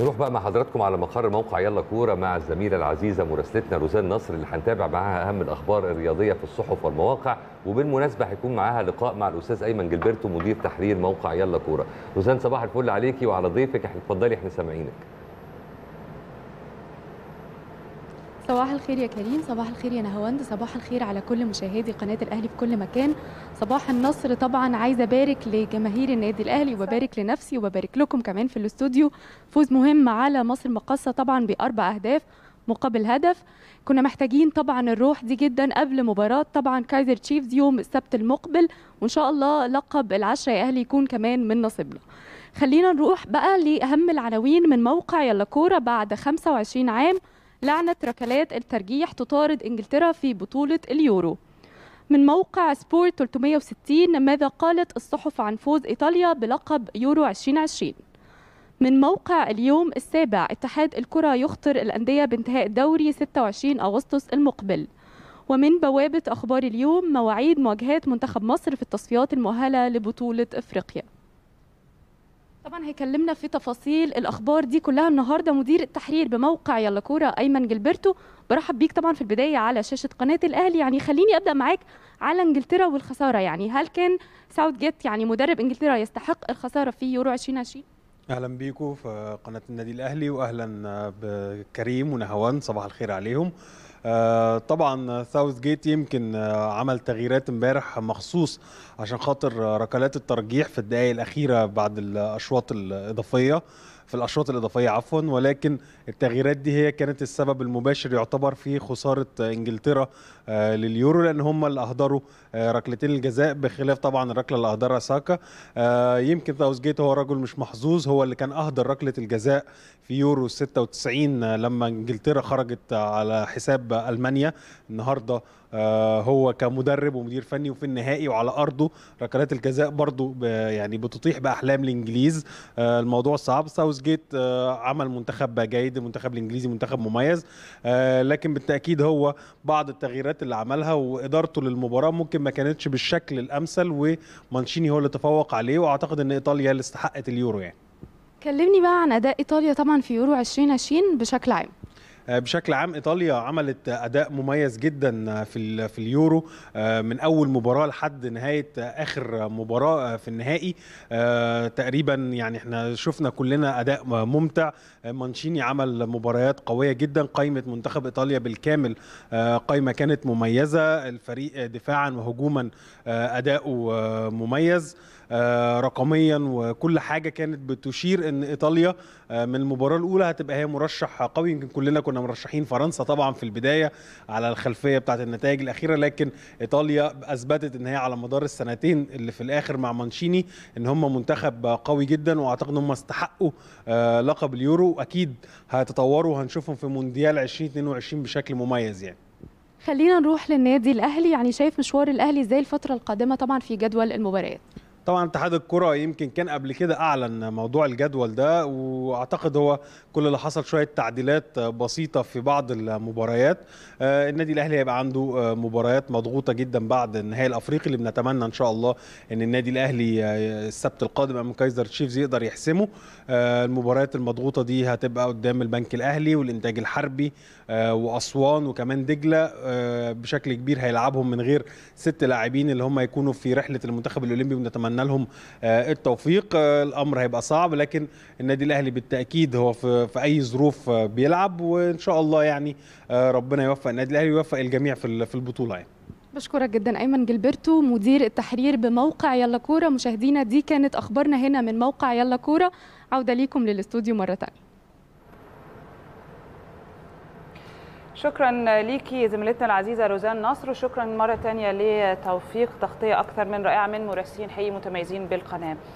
نروح بقى مع حضراتكم على مقر موقع يلا كوره مع الزميله العزيزه مراسلتنا روزان نصر اللي هنتابع معاها اهم الاخبار الرياضيه في الصحف والمواقع وبالمناسبه هيكون معاها لقاء مع الاستاذ ايمن جلبرتو مدير تحرير موقع يلا كوره روزان صباح الفل عليكي وعلى ضيفك احنا اتفضلي احنا سامعينك صباح الخير يا كريم صباح الخير يا نهاوند صباح الخير على كل مشاهدي قناة الأهلي في كل مكان صباح النصر طبعا عايزه ابارك لجماهير النادي الاهلي وببارك لنفسي وببارك لكم كمان في الاستوديو فوز مهم على مصر المقاصه طبعا باربع اهداف مقابل هدف كنا محتاجين طبعا الروح دي جدا قبل مباراه طبعا كايزر تشيفز يوم السبت المقبل وان شاء الله لقب العشره يا اهلي يكون كمان من نصيبنا خلينا نروح بقى لاهم العناوين من موقع يلا كوره بعد 25 عام لعنه ركلات الترجيح تطارد انجلترا في بطوله اليورو من موقع سبورت 360 ماذا قالت الصحف عن فوز إيطاليا بلقب يورو 2020 من موقع اليوم السابع اتحاد الكرة يخطر الأندية بانتهاء الدوري 26 أغسطس المقبل ومن بوابة أخبار اليوم مواعيد مواجهات منتخب مصر في التصفيات المؤهلة لبطولة إفريقيا طبعا هيكلمنا في تفاصيل الاخبار دي كلها النهارده مدير التحرير بموقع يلا كوره ايمن جلبرتو برحب بيك طبعا في البدايه على شاشه قناه الاهلي يعني خليني ابدا معاك على انجلترا والخساره يعني هل كان ساوث جيت يعني مدرب انجلترا يستحق الخساره في يورو 2020 اهلا بيكم في قناه النادي الاهلي واهلا بكريم ونهوان صباح الخير عليهم آه، طبعا ساوث جيت يمكن آه، عمل تغييرات امبارح مخصوص عشان خاطر آه، ركلات الترجيح في الدقائق الاخيره بعد الاشواط الاضافيه في الاشواط الاضافيه عفوا ولكن التغييرات دي هي كانت السبب المباشر يعتبر في خساره انجلترا آه، لليورو لان هم اللي اهدروا آه، ركلتين الجزاء بخلاف طبعا الركله اللي اهدرها ساكا آه، يمكن جيت هو رجل مش محظوظ هو اللي كان اهدر ركله الجزاء في يورو 96 لما انجلترا خرجت على حساب المانيا النهارده هو كمدرب ومدير فني وفي النهائي وعلى ارضه ركلات الجزاء برضه يعني بتطيح باحلام الانجليز الموضوع صعب ساوس جيت آه، عمل منتخب جيد المنتخب الانجليزي منتخب مميز آه، لكن بالتاكيد هو بعض التغييرات اللي عملها وادارته للمباراه ممكن ما كانتش بالشكل الامثل ومانشيني هو اللي تفوق عليه واعتقد ان ايطاليا اللي استحقت اليورو يعني كلمني بقى عن اداء ايطاليا طبعا في يورو 2020 بشكل عام آه، بشكل عام ايطاليا عملت اداء مميز جدا آه، في في اليورو آه، من اول مباراه لحد نهايه اخر مباراه في النهائي تقريبا يعني احنا شفنا كلنا اداء ممتع مانشيني عمل مباريات قويه جدا قائمه منتخب ايطاليا بالكامل قائمه كانت مميزه الفريق دفاعا وهجوما اداؤه مميز آه، رقميا وكل حاجه كانت بتشير ان ايطاليا آه، من المباراه الاولى هتبقى هي مرشح قوي يمكن كلنا كنا مرشحين فرنسا طبعا في البدايه على الخلفيه بتاعه النتائج الاخيره لكن ايطاليا اثبتت ان هي على مدار السنتين اللي في الاخر مع مانشيني ان هم منتخب قوي جدا واعتقد ان هم استحقوا آه، لقب اليورو واكيد هيتطوروا وهنشوفهم في مونديال 2022 بشكل مميز يعني خلينا نروح للنادي الاهلي يعني شايف مشوار الاهلي ازاي الفتره القادمه طبعا في جدول المباريات طبعا اتحاد الكرة يمكن كان قبل كده أعلن موضوع الجدول ده وأعتقد هو كل اللي حصل شوية تعديلات بسيطة في بعض المباريات آه، النادي الأهلي هيبقى عنده آه، مباريات مضغوطة جدا بعد النهائي الأفريقي اللي بنتمنى إن شاء الله إن النادي الأهلي آه، السبت القادم أمام كايزر تشيفز يقدر يحسمه المباريات المضغوطة دي هتبقى قدام البنك الأهلي والإنتاج الحربي وأسوان وكمان دجلة بشكل كبير هيلعبهم من غير ست لاعبين اللي هم يكونوا في رحلة المنتخب الأولمبي بنتمنى نتمنى لهم آه، التوفيق آه، الامر هيبقى صعب لكن النادي الاهلي بالتاكيد هو في, في اي ظروف آه، بيلعب وان شاء الله يعني ربنا يوفق النادي الاهلي ويوفق الجميع في في البطوله يعني. بشكرك جدا ايمن جلبرتو مدير التحرير بموقع يلا كوره مشاهدينا دي كانت اخبارنا هنا من موقع يلا كوره عوده ليكم للاستوديو مره ثانيه شكرا ليكي زميلتنا العزيزه روزان نصر وشكرا مره ثانيه لتوفيق تغطيه اكثر من رائعه من مراسلين حي متميزين بالقناه